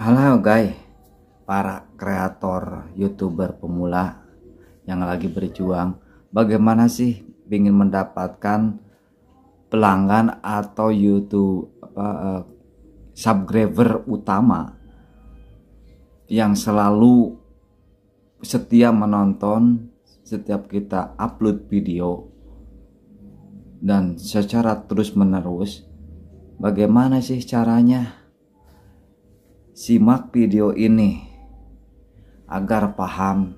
Halo guys, para kreator youtuber pemula yang lagi berjuang, bagaimana sih ingin mendapatkan pelanggan atau YouTube apa, uh, subscriber utama yang selalu setia menonton setiap kita upload video dan secara terus menerus bagaimana sih caranya Simak video ini agar paham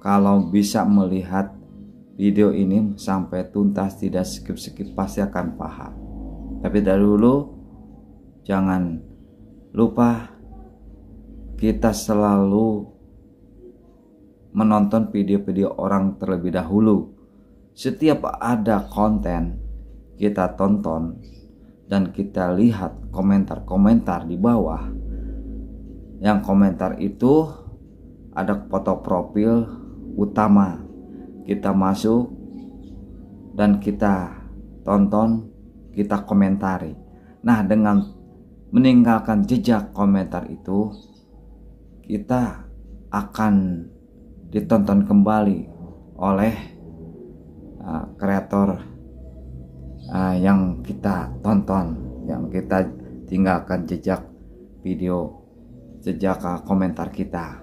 kalau bisa melihat video ini sampai tuntas tidak skip-skip pasti akan paham tapi dari dulu jangan lupa kita selalu menonton video-video orang terlebih dahulu setiap ada konten kita tonton dan kita lihat komentar-komentar di bawah yang komentar itu ada foto profil utama kita masuk dan kita tonton kita komentari nah dengan meninggalkan jejak komentar itu kita akan ditonton kembali oleh uh, kreator uh, uh, yang kita tonton yang kita tinggalkan jejak video Sejak komentar kita.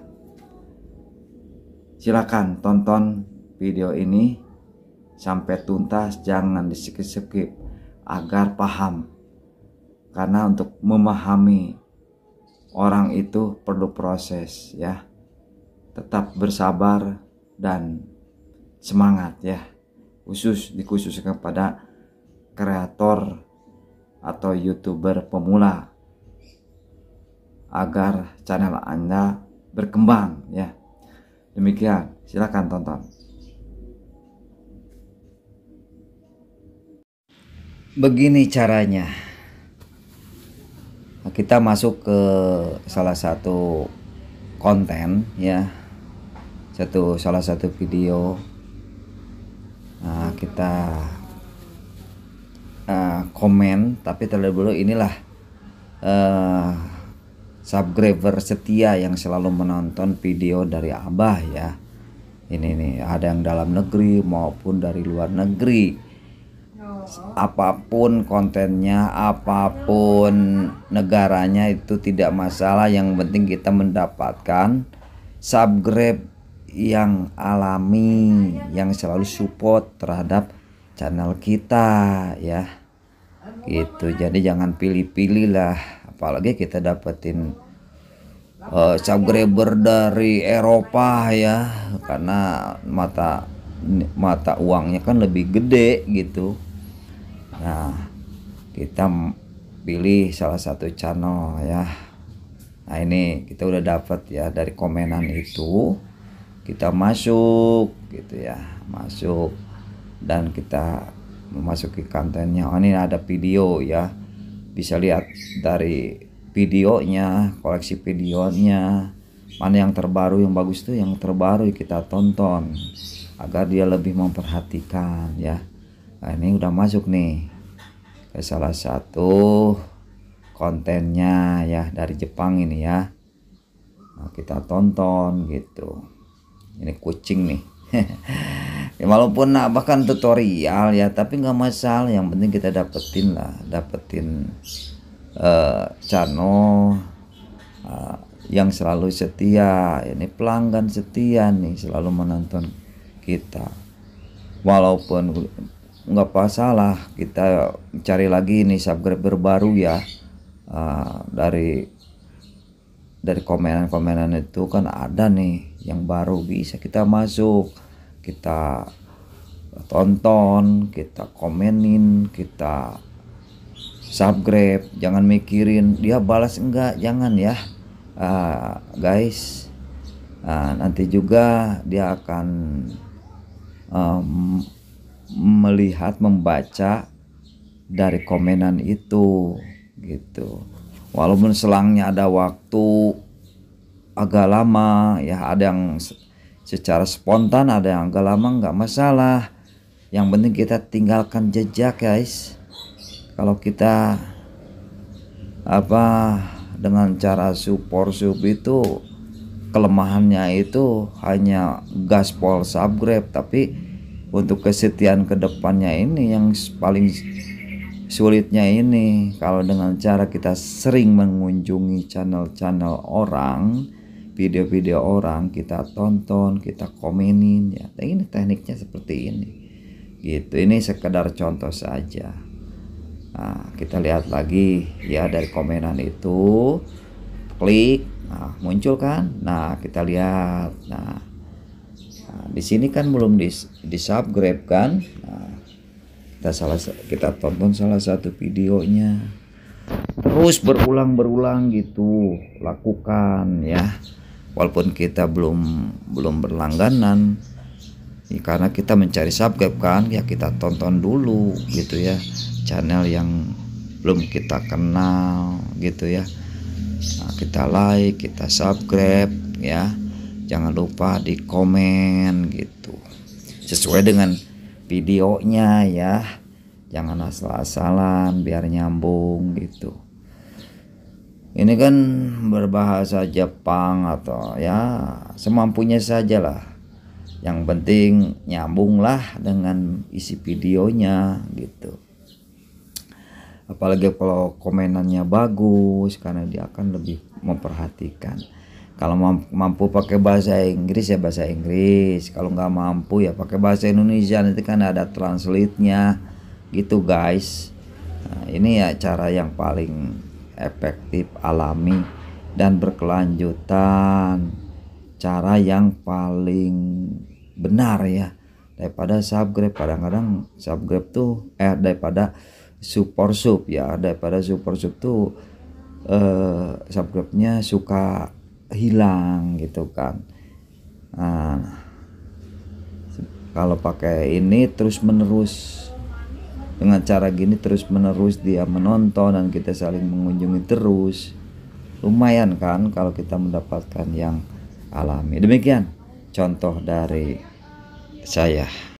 Silakan tonton video ini sampai tuntas, jangan di skip-skip agar paham. Karena untuk memahami orang itu perlu proses ya. Tetap bersabar dan semangat ya. Khusus dikhususkan kepada kreator atau youtuber pemula agar channel Anda berkembang ya. Demikian, silakan tonton. Begini caranya. Kita masuk ke salah satu konten ya. Satu salah satu video. Nah, kita uh, komen tapi terlebih dulu inilah uh, subscriber setia yang selalu menonton video dari Abah ya. Ini nih, ada yang dalam negeri maupun dari luar negeri. Apapun kontennya, apapun negaranya itu tidak masalah, yang penting kita mendapatkan subscribe yang alami, yang selalu support terhadap channel kita ya. Gitu. Jadi jangan pilih-pilih lah apalagi kita dapetin uh, eh, subscriber dari Eropa ya karena mata mata uangnya kan lebih gede gitu nah kita pilih salah satu channel ya nah ini kita udah dapat ya dari komenan itu kita masuk gitu ya masuk dan kita memasuki kontennya oh ini ada video ya bisa lihat dari videonya koleksi videonya mana yang terbaru yang bagus tuh yang terbaru kita tonton agar dia lebih memperhatikan ya nah, ini udah masuk nih ke salah satu kontennya ya dari Jepang ini ya nah, kita tonton gitu ini kucing nih ya, walaupun nah, bahkan tutorial ya tapi nggak masalah yang penting kita dapetin lah dapetin uh, channel uh, yang selalu setia ini pelanggan setia nih selalu menonton kita walaupun nggak masalah kita cari lagi ini subscriber baru ya uh, dari dari komenan-komenan itu kan ada nih yang baru bisa kita masuk kita tonton kita komenin kita subscribe jangan mikirin dia balas enggak jangan ya uh, guys uh, nanti juga dia akan um, melihat membaca dari komenan itu gitu walaupun selangnya ada waktu agak lama ya ada yang secara spontan ada yang agak lama nggak masalah yang penting kita tinggalkan jejak guys kalau kita apa dengan cara support sub itu kelemahannya itu hanya gaspol subgrab tapi untuk kesetiaan kedepannya ini yang paling sulitnya ini kalau dengan cara kita sering mengunjungi channel-channel orang video-video orang kita tonton kita komenin ya ini tekniknya seperti ini gitu ini sekedar contoh saja nah, kita lihat lagi ya dari komenan itu klik nah, muncul kan nah kita lihat nah, nah di sini kan belum di, di subscribe kan nah, kita salah kita tonton salah satu videonya terus berulang-berulang gitu lakukan ya walaupun kita belum belum berlangganan ya, karena kita mencari subscribe kan ya kita tonton dulu gitu ya channel yang belum kita kenal gitu ya nah, kita like kita subscribe ya jangan lupa di komen gitu sesuai dengan videonya ya jangan asal-asalan biar nyambung gitu ini kan berbahasa Jepang atau ya semampunya sajalah yang penting nyambunglah dengan isi videonya gitu apalagi kalau komenannya bagus karena dia akan lebih memperhatikan kalau mampu, mampu pakai bahasa Inggris ya bahasa Inggris kalau nggak mampu ya pakai bahasa Indonesia nanti kan ada translate-nya gitu guys nah, ini ya cara yang paling efektif, alami, dan berkelanjutan. Cara yang paling benar ya daripada subscribe kadang-kadang subscribe tuh eh daripada support sub ya daripada support sub tuh eh, nya suka hilang gitu kan nah, kalau pakai ini terus menerus dengan cara gini terus menerus dia menonton dan kita saling mengunjungi terus lumayan kan kalau kita mendapatkan yang alami demikian contoh dari saya